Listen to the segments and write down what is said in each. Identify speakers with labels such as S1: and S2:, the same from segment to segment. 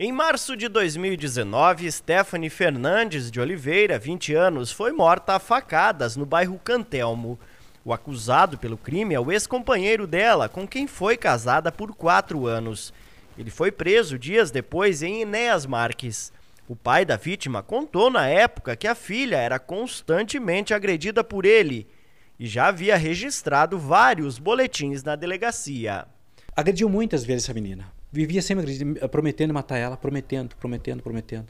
S1: Em março de 2019, Stephanie Fernandes de Oliveira, 20 anos, foi morta a facadas no bairro Cantelmo. O acusado pelo crime é o ex-companheiro dela, com quem foi casada por quatro anos. Ele foi preso dias depois em Enéas Marques. O pai da vítima contou na época que a filha era constantemente agredida por ele e já havia registrado vários boletins na delegacia. Agrediu muitas vezes essa menina vivia sempre prometendo matar ela, prometendo, prometendo, prometendo.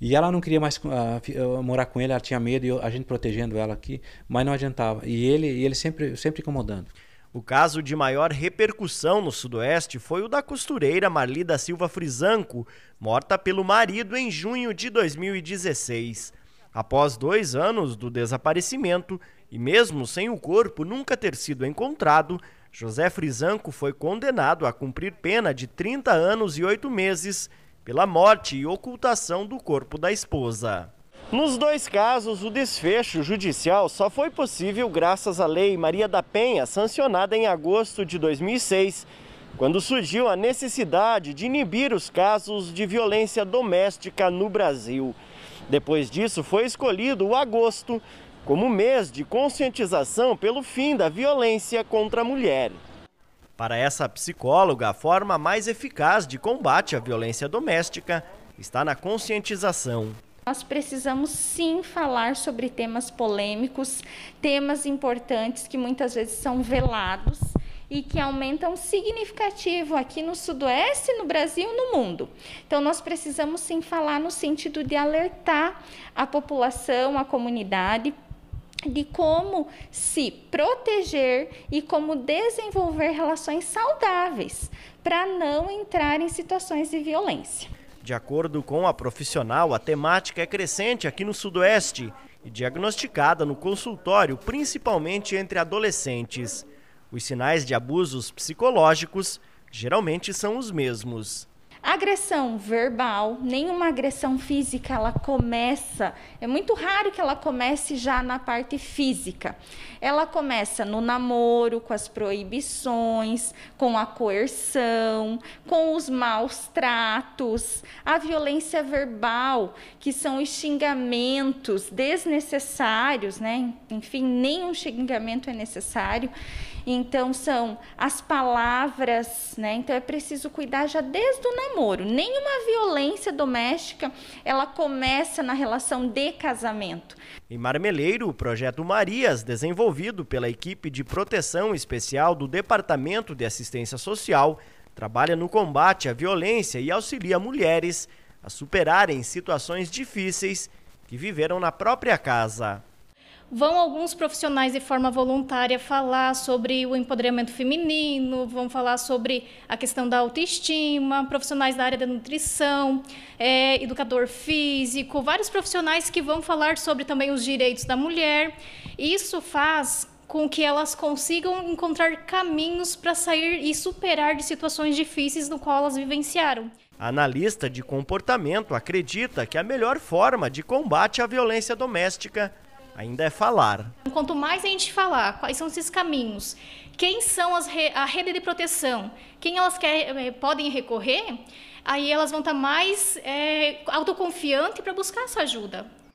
S1: E ela não queria mais uh, morar com ele, ela tinha medo e a gente protegendo ela aqui, mas não adiantava. E ele, ele sempre, sempre incomodando. O caso de maior repercussão no Sudoeste foi o da costureira Marli da Silva Frisanco, morta pelo marido em junho de 2016. Após dois anos do desaparecimento, e mesmo sem o corpo nunca ter sido encontrado, José Frisanco foi condenado a cumprir pena de 30 anos e 8 meses pela morte e ocultação do corpo da esposa. Nos dois casos, o desfecho judicial só foi possível graças à Lei Maria da Penha, sancionada em agosto de 2006, quando surgiu a necessidade de inibir os casos de violência doméstica no Brasil. Depois disso, foi escolhido o agosto como mês de conscientização pelo fim da violência contra a mulher. Para essa psicóloga, a forma mais eficaz de combate à violência doméstica está na conscientização.
S2: Nós precisamos sim falar sobre temas polêmicos, temas importantes que muitas vezes são velados e que aumentam significativo aqui no Sudoeste, no Brasil, no mundo. Então, nós precisamos sim falar no sentido de alertar a população, a comunidade de como se proteger e como desenvolver relações saudáveis para não entrar em situações de
S1: violência. De acordo com a profissional, a temática é crescente aqui no Sudoeste e diagnosticada no consultório, principalmente entre adolescentes. Os sinais de abusos psicológicos geralmente são os mesmos
S2: Agressão verbal, nenhuma agressão física ela começa. É muito raro que ela comece já na parte física. Ela começa no namoro, com as proibições, com a coerção, com os maus tratos, a violência verbal, que são os xingamentos desnecessários, né? Enfim, nenhum xingamento é necessário. Então são as palavras, né? Então é preciso cuidar já desde o namoro namoro. Nenhuma violência doméstica ela começa na relação de casamento.
S1: Em Marmeleiro, o projeto Marias, desenvolvido pela equipe de proteção especial do Departamento de Assistência Social, trabalha no combate à violência e auxilia mulheres a superarem situações difíceis que viveram na própria casa
S3: vão alguns profissionais de forma voluntária falar sobre o empoderamento feminino, vão falar sobre a questão da autoestima, profissionais da área da nutrição, é, educador físico, vários profissionais que vão falar sobre também os direitos da mulher. Isso faz com que elas consigam encontrar caminhos para sair e superar de situações difíceis no qual elas vivenciaram.
S1: analista de comportamento acredita que a melhor forma de combate à violência doméstica Ainda é falar.
S3: Quanto mais a gente falar, quais são esses caminhos, quem são as re, a rede de proteção, quem elas quer, eh, podem recorrer, aí elas vão estar tá mais eh, autoconfiantes para buscar essa ajuda.